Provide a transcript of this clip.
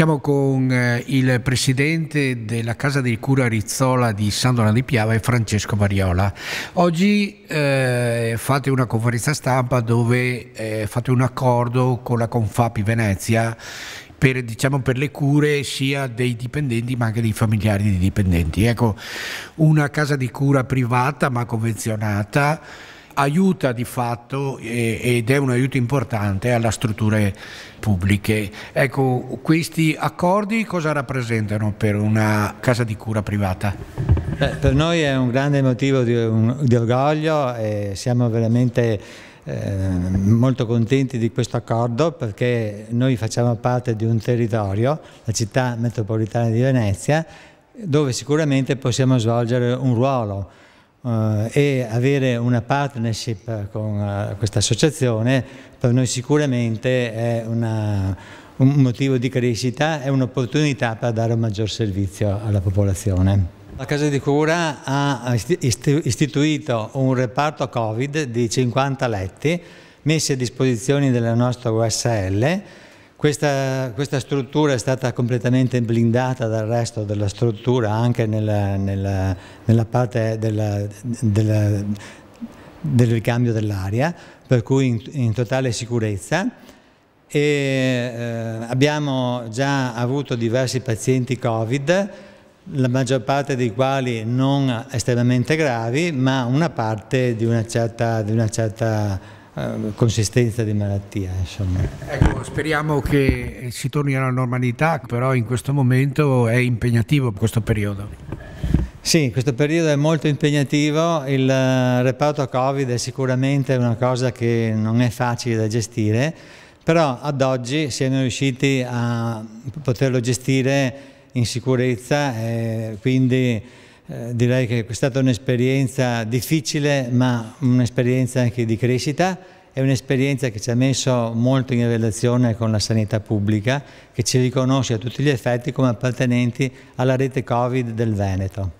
Siamo con eh, il presidente della Casa di Cura Rizzola di San Donato di Piave, Francesco Mariola. Oggi eh, fate una conferenza stampa dove eh, fate un accordo con la Confapi Venezia per, diciamo, per, le cure sia dei dipendenti ma anche dei familiari dei dipendenti. Ecco, una casa di cura privata ma convenzionata aiuta di fatto ed è un aiuto importante alle strutture pubbliche. Ecco, questi accordi cosa rappresentano per una casa di cura privata? Beh, per noi è un grande motivo di, un, di orgoglio e siamo veramente... Eh, molto contenti di questo accordo perché noi facciamo parte di un territorio, la città metropolitana di Venezia, dove sicuramente possiamo svolgere un ruolo. Uh, e avere una partnership con uh, questa associazione per noi sicuramente è una, un motivo di crescita, e un'opportunità per dare un maggior servizio alla popolazione. La casa di cura ha istituito un reparto Covid di 50 letti messi a disposizione della nostra USL questa, questa, struttura è stata completamente blindata dal resto della struttura, anche nella, nella, nella parte della, della, del ricambio dell'aria, per cui in, in totale sicurezza. E, eh, abbiamo già avuto diversi pazienti Covid, la maggior parte dei quali non estremamente gravi, ma una parte di una certa, di una certa eh, consistenza di malattia. Insomma. Ecco, speriamo che eh, si torni alla normalità, però in questo momento è impegnativo questo periodo. Sì, questo periodo è molto impegnativo, il eh, reparto Covid è sicuramente una cosa che non è facile da gestire, però ad oggi siamo riusciti a poterlo gestire in sicurezza e quindi eh, direi che è stata un'esperienza difficile, ma un'esperienza anche di crescita. È un'esperienza che ci ha messo molto in relazione con la sanità pubblica, che ci riconosce a tutti gli effetti come appartenenti alla rete Covid del Veneto.